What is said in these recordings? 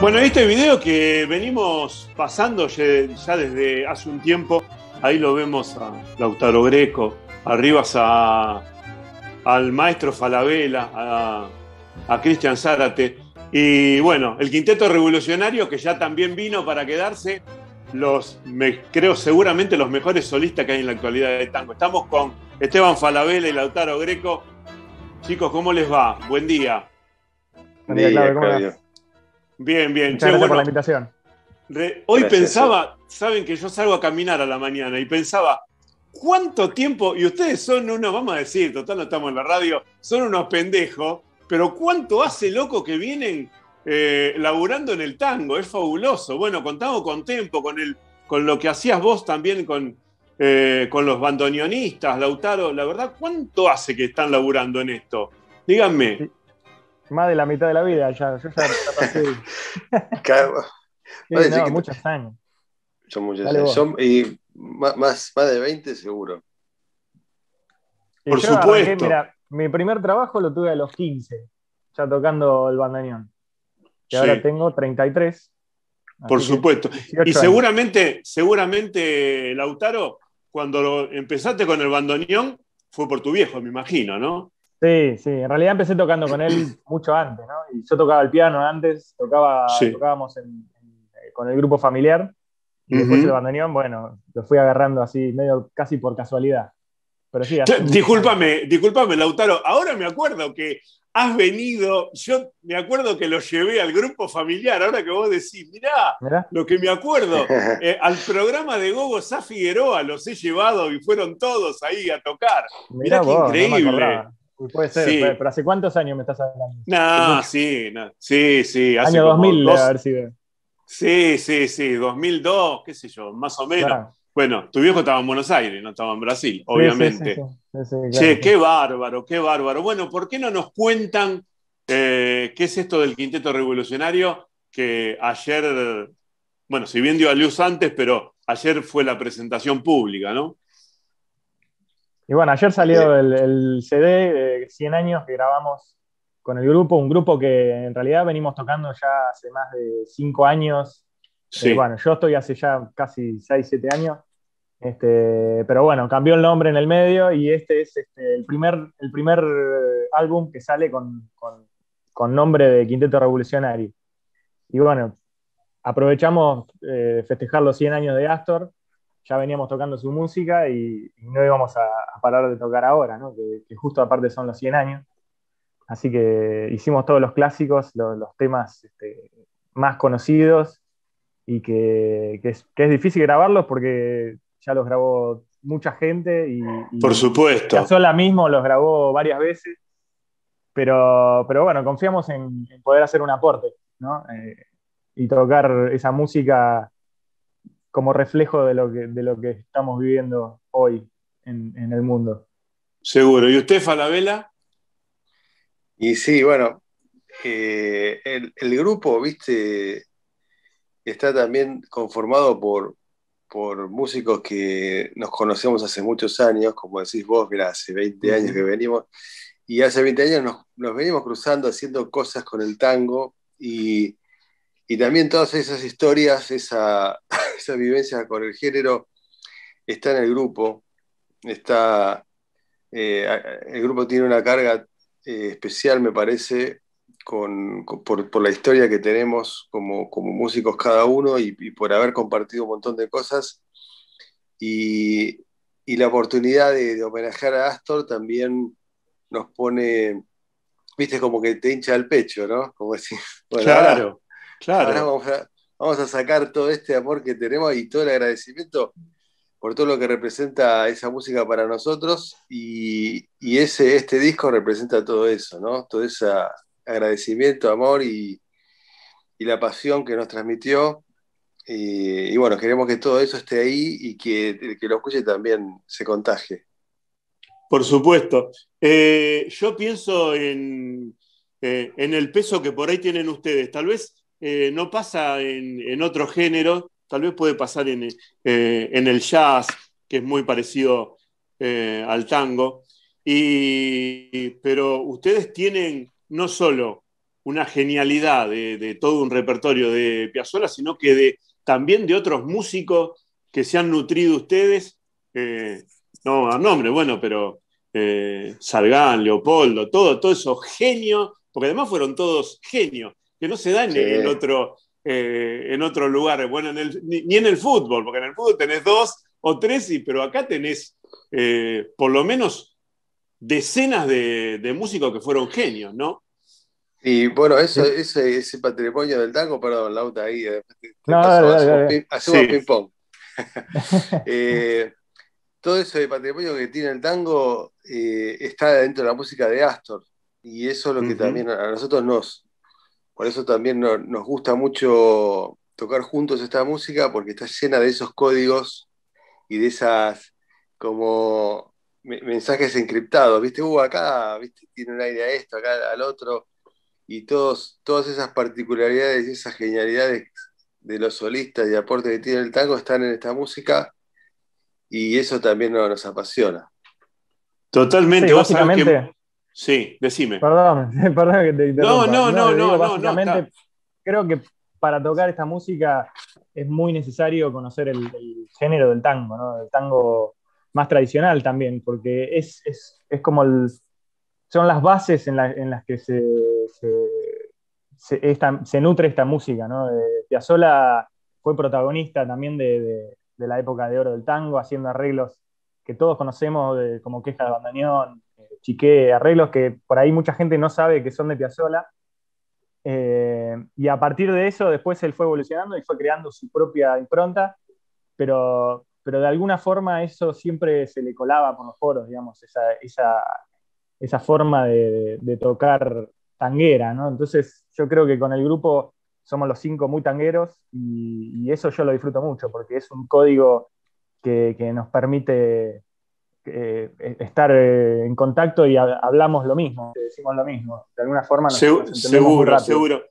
Bueno, este video que venimos pasando ya desde hace un tiempo, ahí lo vemos a Lautaro Greco, arriba al maestro Falabella, a, a Cristian Zárate, y bueno, el quinteto revolucionario que ya también vino para quedarse, los, creo seguramente los mejores solistas que hay en la actualidad de tango. Estamos con Esteban Falabella y Lautaro Greco. Chicos, ¿cómo les va? Buen día. Buen día, Claudio. Bien, bien. Muchas gracias por la invitación. hoy pensaba, saben que yo salgo a caminar a la mañana y pensaba, ¿cuánto tiempo? Y ustedes son unos, vamos a decir, total no estamos en la radio, son unos pendejos, pero ¿cuánto hace loco que vienen eh, laburando en el tango? Es fabuloso. Bueno, contamos con Tempo, con, el, con lo que hacías vos también con, eh, con los bandoneonistas, Lautaro, la verdad, ¿cuánto hace que están laburando en esto? Díganme más de la mitad de la vida ya. Yo ya pasé. muchos años. Son muchos años. y más, más de 20 seguro. Por supuesto. mira, mi primer trabajo lo tuve a los 15, ya tocando el bandoneón Y ahora tengo 33. Por supuesto. Y seguramente, seguramente, Lautaro, cuando empezaste con el bandoneón, fue por tu viejo, me imagino, ¿no? Sí, sí, en realidad empecé tocando con él mucho antes, ¿no? Y yo tocaba el piano antes, tocaba, tocábamos eh, con el grupo familiar y después el bandoneón, bueno, lo fui agarrando así, medio casi por casualidad. Pero sí, discúlpame, discúlpame, Lautaro, ahora me acuerdo que has venido, yo me acuerdo que lo llevé al grupo familiar, ahora que vos decís, mirá, lo que me acuerdo, eh, al programa de Gogo Sá Figueroa los he llevado y fueron todos ahí a tocar. Mirá, qué increíble. Puede ser, pero ¿hace cuántos años me estás hablando? No, sí, sí, sí. Hace Año 2000, ver si ve. Sí, sí, sí, 2002, qué sé yo, más o menos. Bueno, tu viejo estaba en Buenos Aires, no estaba en Brasil, obviamente. Sí, che, qué bárbaro, qué bárbaro. Bueno, ¿por qué no nos cuentan eh, qué es esto del Quinteto Revolucionario que ayer, bueno, si bien dio a luz antes, pero ayer fue la presentación pública, ¿no? Y bueno, ayer salió el, CD de 100 años que grabamos con el grupo, un grupo que en realidad venimos tocando ya hace más de 5 años. Eh, sí. bueno, yo estoy hace ya casi 6, 7 años. Este, pero bueno, cambió el nombre en el medio y este es este, el, primer, el primer eh, álbum que sale con, nombre de Quinteto Revolucionario. Y bueno, aprovechamos eh, festejar los 100 años de Astor ya veníamos tocando su música y, no íbamos a, parar de tocar ahora, ¿no? que, justo aparte son los 100 años. Así que hicimos todos los clásicos, los, temas este, más conocidos y que, es, difícil grabarlos porque ya los grabó mucha gente y, por supuesto. Sola mismo los grabó varias veces, pero, bueno, confiamos en, poder hacer un aporte ¿no? Eh, y tocar esa música como reflejo de lo que, de lo que estamos viviendo hoy en, el mundo. Seguro. ¿Y usted, Falabella? Y sí, bueno, eh, el, grupo, viste, está también conformado por, por músicos que nos conocemos hace muchos años, como decís vos, mira, hace 20 años que venimos, y hace 20 años nos, nos venimos cruzando haciendo cosas con el tango y y también todas esas historias, esa, esa vivencia con el género, está en el grupo. Está, eh, el grupo tiene una carga eh, especial, me parece, por, la historia que tenemos como, como músicos cada uno y, por haber compartido un montón de cosas. Y, la oportunidad de, de, homenajear a Astor también nos pone, viste, como que te hincha el pecho, ¿no? Como decir, claro vamos a, sacar todo este amor que tenemos y todo el agradecimiento por todo lo que representa esa música para nosotros y, ese, este disco representa todo eso, ¿no? Todo ese agradecimiento, amor y, la pasión que nos transmitió. Eh, y, bueno, queremos que todo eso esté ahí y que que lo escuche también se contagie. Por supuesto. Eh, yo pienso eh, en el peso que por ahí tienen ustedes. Tal vez eh, no pasa en, otro género tal vez puede pasar en, eh, el jazz, que es muy parecido eh, al tango, pero ustedes tienen no solo una genialidad de, todo un repertorio de Piazzolla, sino que de, también de otros músicos que se han nutrido ustedes, no a nombre, bueno, pero Sargán, Leopoldo, todo, todo esos genios, porque además fueron todos genios, que no se da eh, en, otro, lugar otros lugares, ni, en el fútbol, porque en el fútbol tenés dos o tres, pero acá tenés eh, por lo menos decenas de, músicos que fueron genios, ¿no? Y bueno, ese, patrimonio del tango, perdón, Lauta, ahí hacemos, ping-pong. todo eso de patrimonio que tiene el tango eh, está dentro de la música de Astor, y eso es lo que también a nosotros nos, por eso también nos gusta mucho tocar juntos esta música porque está llena de esos códigos y de esas como mensajes encriptados, ¿viste? Uh, acá, ¿viste? Tiene un aire a esto, acá al otro. Y todas esas particularidades y esas genialidades de los solistas y aportes que tiene el tango están en esta música y eso también nos, apasiona. Totalmente, básicamente. Sí, decime. Perdón, perdón que te No, no, no, no. no, creo que para tocar esta música es muy necesario conocer el, género del tango, ¿no? El tango más tradicional también, porque es, es, es como son las bases en, en las que se, se, nutre esta música. ¿no? Eh, Piazzolla fue protagonista también de, la época de oro del tango, haciendo arreglos que todos conocemos, como Queja de Bandoneón, chiqué arreglos que por ahí mucha gente no sabe que son de Piazzolla. Eh, y a partir de eso, después él fue evolucionando y fue creando su propia impronta, pero, pero de alguna forma eso siempre se le colaba por los foros, digamos, esa, esa, esa forma de, de, tocar tanguera, ¿no? Entonces yo creo que con el grupo somos los cinco muy tangueros y, y eso yo lo disfruto mucho, porque es un código que, que nos permite eh, eh, estar eh, en contacto y hablamos lo mismo, decimos lo mismo. De alguna forma nos, Se Seguro, seguro.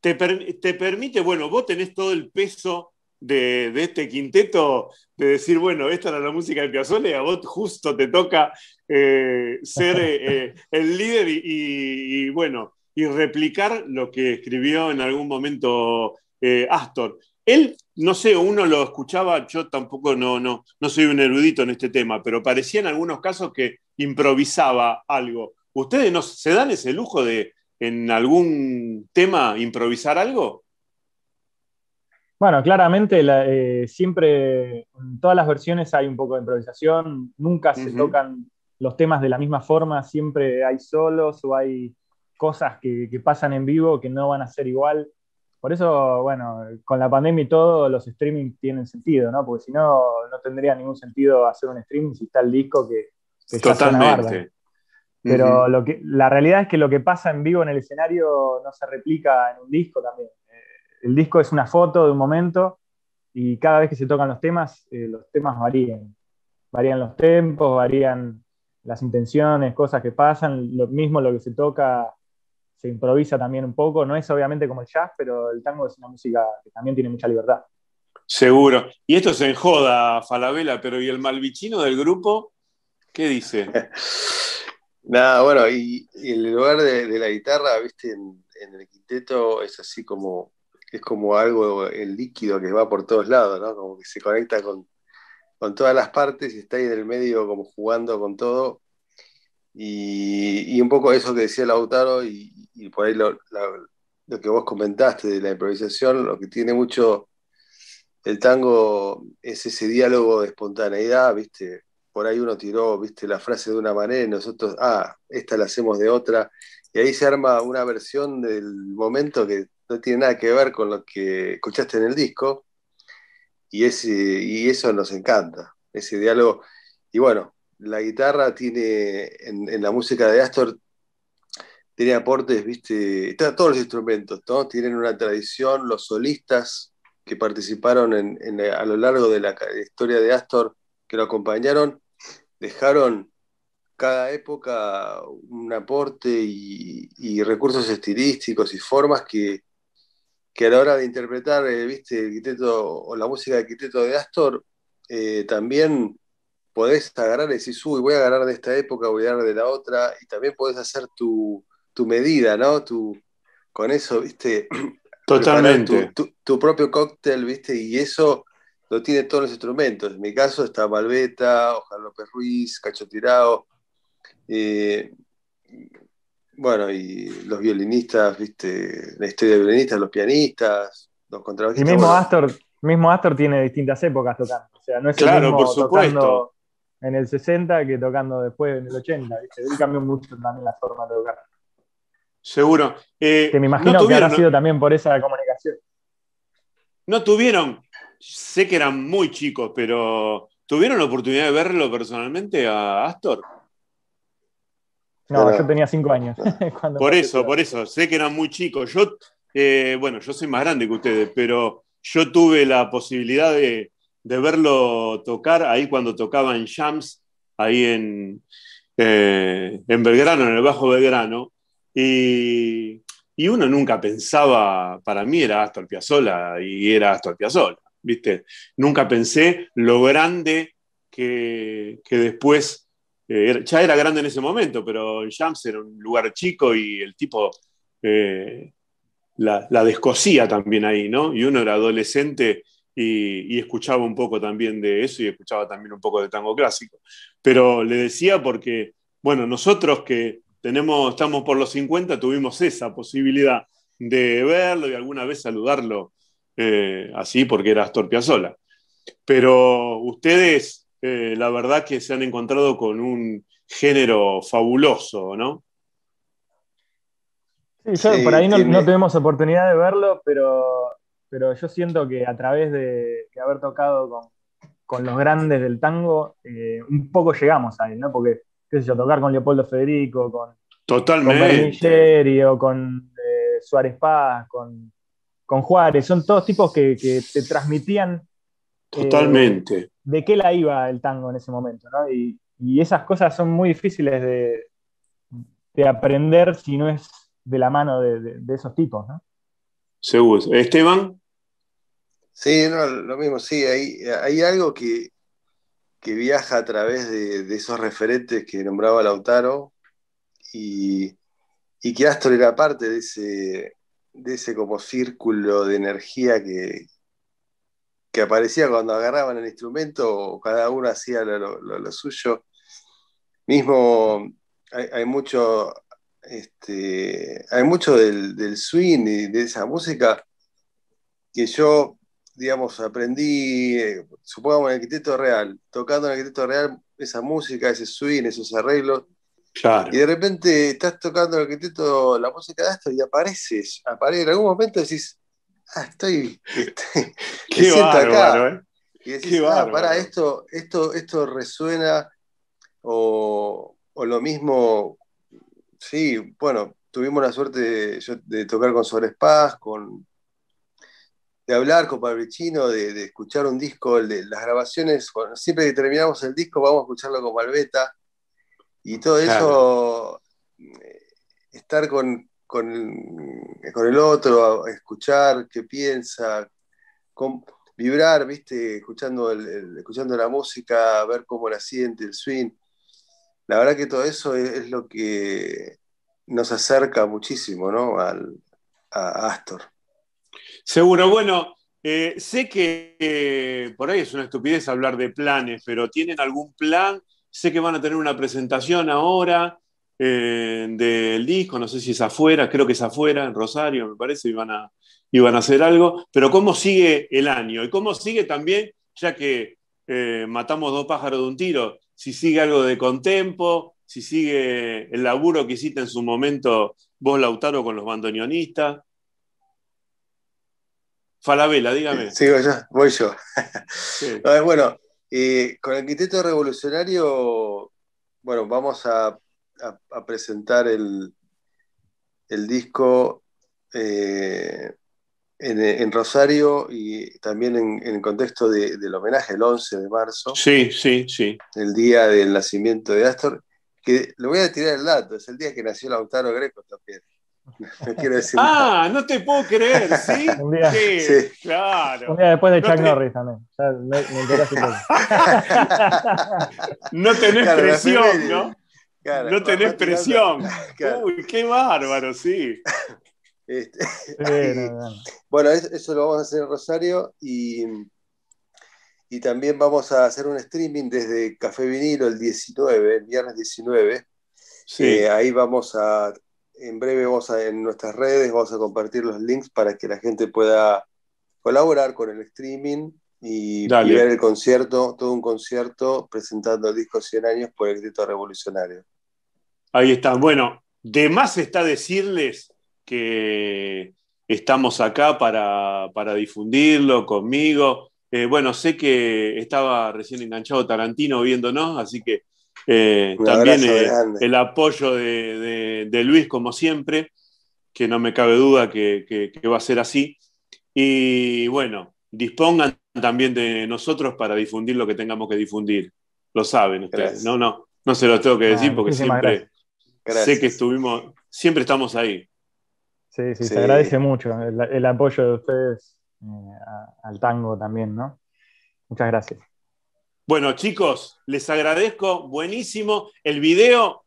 Te, permite, bueno, vos tenés todo el peso de, este quinteto de decir, bueno, esta era la música de Piazzolla y a vos justo te toca ser el líder y, bueno, y replicar lo que escribió en algún momento Astor. Él, no sé, uno lo escuchaba, yo tampoco no, no, no soy un erudito en este tema, pero parecía en algunos casos que improvisaba algo. ¿Ustedes no se dan ese lujo de en algún tema improvisar algo? Bueno, claramente eh, siempre en todas las versiones hay un poco de improvisación, nunca se tocan los temas de la misma forma, siempre hay solos o hay cosas que pasan en vivo que no van a ser igual. Por eso, bueno, con la pandemia y todo, los streaming tienen sentido, ¿no? Porque si no, no tendría ningún sentido hacer un streaming si está el disco que, que Totalmente. Pero lo que, la realidad es que lo que pasa en vivo en el escenario no se replica en un disco también. Eh, el disco es una foto de un momento y cada vez que se tocan los temas, eh, los temas varían. Varían los tempos, varían las intenciones, cosas que pasan, lo mismo lo que se toca se improvisa también un poco. No es obviamente como el jazz, pero el tango es una música que también tiene mucha libertad. Seguro. Y esto se enjoda, Falabella, pero ¿y el malvichino del grupo? ¿Qué dice? Nada, bueno, y, el lugar de, la guitarra, viste, en, el quinteto es así como, es como algo, el líquido que va por todos lados, ¿no? Como que se conecta con, con todas las partes y está ahí en el medio como jugando con todo. Y, un poco eso que decía Lautaro y, y por ahí lo, que vos comentaste de la improvisación, lo que tiene mucho el tango es ese diálogo de espontaneidad, ¿viste? Por ahí uno tiró, ¿viste? La frase de una manera y nosotros, ah, esta la hacemos de otra. Y ahí se arma una versión del momento que no tiene nada que ver con lo que escuchaste en el disco. Y, ese, y eso nos encanta, ese diálogo. Y bueno, la guitarra tiene, en, la música de Astor, tiene aportes, viste, todos los instrumentos, ¿no? Tienen una tradición, los solistas que participaron a lo largo de la, historia de Astor, que lo acompañaron, dejaron cada época un aporte y, recursos estilísticos y formas que, que, a la hora de interpretar, eh, viste, el quiteto o la música del quinteto de Astor, eh, también podés agarrar y decir uy, voy a agarrar de esta época, voy a agarrar de la otra, y también podés hacer tu, medida, ¿no? Tu, con eso, viste. Totalmente. Tu, propio cóctel, viste, y eso lo tiene todos los instrumentos. En mi caso está Malveta, Ojalá López Ruiz, Cacho Tirao, eh, bueno, y los violinistas, viste, la historia de violinistas, los pianistas, los contrabajistas. Y mismo Astor, mismo Astor tiene distintas épocas tocando. O sea, no es claro, el mismo por supuesto en el 60 que tocando después en el 80. Él cambió mucho también la forma de tocar. Seguro. Eh, que me imagino que habrá sido también por esa comunicación. No tuvieron, sé que eran muy chicos, pero ¿tuvieron la oportunidad de verlo personalmente a Astor? No, yo tenía cinco años. por eso, por eso, sé que eran muy chicos. Yo, eh, bueno, yo soy más grande que ustedes, pero yo tuve la posibilidad de, de verlo tocar ahí cuando tocaba en Shams, ahí en, eh, en Belgrano, en el Bajo Belgrano. Y, uno nunca pensaba, para mí era Astor Piazzolla y era Astor Piazzolla, ¿viste? Nunca pensé lo grande que, que después, eh, ya era grande en ese momento, pero Jams era un lugar chico y el tipo... Eh, la, la, descosía también ahí, ¿no? Y uno era adolescente y, escuchaba un poco también de eso y escuchaba también un poco de tango clásico. Pero le decía porque, bueno, nosotros que tenemos, estamos por los 50, tuvimos esa posibilidad de verlo y alguna vez saludarlo eh, así porque era Astor Piazzolla. Pero ustedes, eh, la verdad que se han encontrado con un género fabuloso, ¿no? Sí, por ahí no, tenemos no, oportunidad de verlo, pero pero yo siento que a través de, haber tocado con, los grandes del tango, eh, un poco llegamos a él, ¿no? Porque, qué sé yo, tocar con Leopoldo Federico, con, Totalmente. con con eh, Suárez Paz, con, con, Juárez, son todos tipos que, te transmitían. Eh, Totalmente. de qué la iba el tango en ese momento, ¿no? Y, esas cosas son muy difíciles de, de, aprender si no es de la mano de, de esos tipos, ¿no? Seguro. Esteban. Sí, lo mismo, sí, hay, hay algo que, viaja a través de, esos referentes que nombraba Lautaro y, que Astor era parte de ese, de ese como círculo de energía que, que aparecía cuando agarraban el instrumento, o cada uno hacía lo, suyo. Mismo hay, mucho, este, hay mucho del, del, swing y de esa música que yo digamos, aprendí, eh, supongamos, en Arquitecto Real, tocando en Arquitecto Real esa música, ese swing, esos arreglos. Y de repente estás tocando el arquitecto la música de esto y apareces, En algún momento decís, ah, estoy. Este, Qué acá. ¿eh? Y decís, ah, pará, ¿eh? esto, esto, esto resuena. O, lo mismo, sí, bueno, tuvimos la suerte de, tocar con Sobrespaz, con de hablar con Palvechino, de, de, escuchar un disco, de, las grabaciones, siempre que terminamos el disco vamos a escucharlo con Palveta y todo eso, eh, estar con, el otro, escuchar qué piensa, vibrar, viste, escuchando, el, escuchando la música, ver cómo la siente, el swing. La verdad que todo eso es, lo que nos acerca muchísimo ¿no? Al, a Astor. Seguro, bueno, eh, sé que eh, por ahí es una estupidez hablar de planes, pero ¿tienen algún plan? Sé que van a tener una presentación ahora eh, del disco, no sé si es afuera, creo que es afuera, en Rosario, me parece, iban a hacer algo, pero ¿cómo sigue el año? Y cómo sigue también, ya que matamos dos pájaros de un tiro, si sigue algo de contempo, si sigue el laburo que hiciste en su momento vos, Lautaro, con los bandoneonistas. Falabella, dígame. Sigo yo, voy yo. bueno, con el Quinteto Revolucionario, bueno, vamos a, presentar el, disco eh, en, Rosario y también en, el contexto del homenaje, el 11 de marzo. Sí, sí, sí. El día del nacimiento de Astor, que lo voy a tirar el dato, es el día que nació Lautaro Greco también ah, no te puedo creer, ¿sí? un día, sí, claro. Un después de Chuck Norris también. no tenés presión, ¿no? no tenés presión. Uy, qué bárbaro, sí. Este, bueno, eso lo vamos a hacer en Rosario y, y también vamos a hacer un streaming desde Café Vinilo el 19, el viernes 19. Sí. Eh, ahí vamos a en breve vos en nuestras redes vamos a compartir los links para que la gente pueda colaborar con el streaming y, ver el concierto, todo un concierto presentando el disco 100 años por el grito revolucionario. Ahí está, Bueno, de más está decirles que estamos acá para, difundirlo conmigo. Eh, bueno, sé que estaba recién enganchado Tarantino viéndonos, así que eh, también eh, el apoyo de, Luis, como siempre, que no me cabe duda que, va a ser así. Y bueno, dispongan también de nosotros para difundir lo que tengamos que difundir. Lo saben ustedes. No, no, no se lo tengo que decir ah, porque siempre sé que estuvimos, siempre estamos ahí. Sí, sí, se agradece mucho el, apoyo de ustedes eh, al tango también, ¿no? Muchas gracias. Bueno, chicos, les agradezco, buenísimo. El video,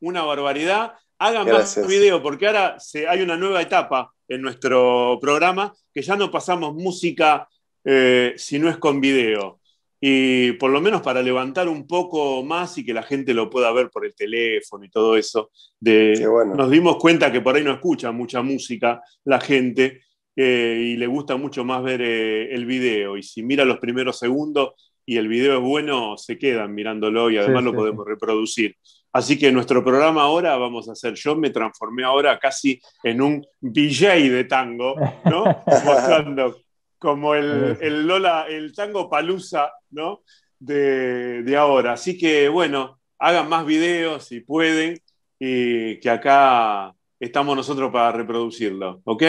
una barbaridad. Hagan más video, porque ahora hay una nueva etapa en nuestro programa, que ya no pasamos música eh, si no es con video. Y por lo menos para levantar un poco más y que la gente lo pueda ver por el teléfono y todo eso. De, Nos dimos cuenta que por ahí no escucha mucha música la gente eh, y le gusta mucho más ver eh, el video. Y si mira los primeros segundos, y el video es bueno, se quedan mirándolo y además lo podemos reproducir. Así que nuestro programa ahora vamos a hacer, yo me transformé ahora casi en un DJ de tango, ¿no? como el, el, Lola, el tango palusa, ¿no? De, de, ahora. Así que bueno, hagan más videos si pueden y que acá estamos nosotros para reproducirlo, ¿ok?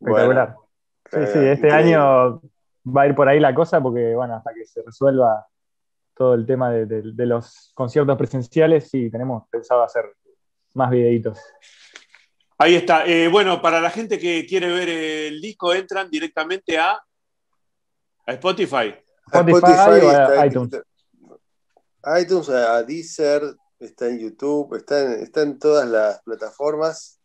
sí, sí, este eh, año va a ir por ahí la cosa, porque bueno, hasta que se resuelva todo el tema de, los conciertos presenciales, sí, tenemos pensado hacer más videitos. Ahí está. Eh, bueno, para la gente que quiere ver el disco, entran directamente a, a Spotify. Spotify, o a iTunes. iTunes, a Deezer, está en YouTube, está está en todas las plataformas.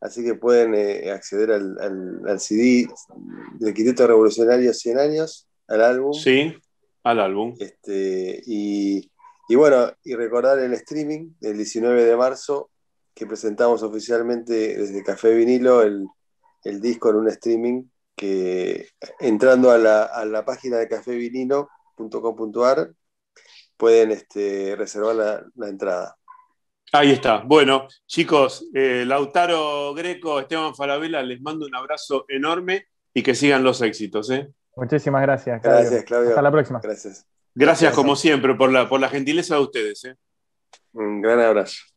Así que pueden eh, acceder al, CD del Quinteto Revolucionario 100 años, al álbum. Sí, al álbum. Este, y, bueno, y recordar el streaming del 19 de marzo, que presentamos oficialmente desde Café Vinilo el, disco en un streaming que entrando a la, a la página de cafevinilo.com.ar pueden este, reservar la entrada. Ahí está. Bueno, chicos, eh, Lautaro Greco, Esteban Farabela, les mando un abrazo enorme y que sigan los éxitos. ¿eh? Muchísimas gracias. Gracias, Claudio. Hasta la próxima. Gracias. Gracias, como siempre, por la, por la gentileza de ustedes. ¿eh? Un gran abrazo.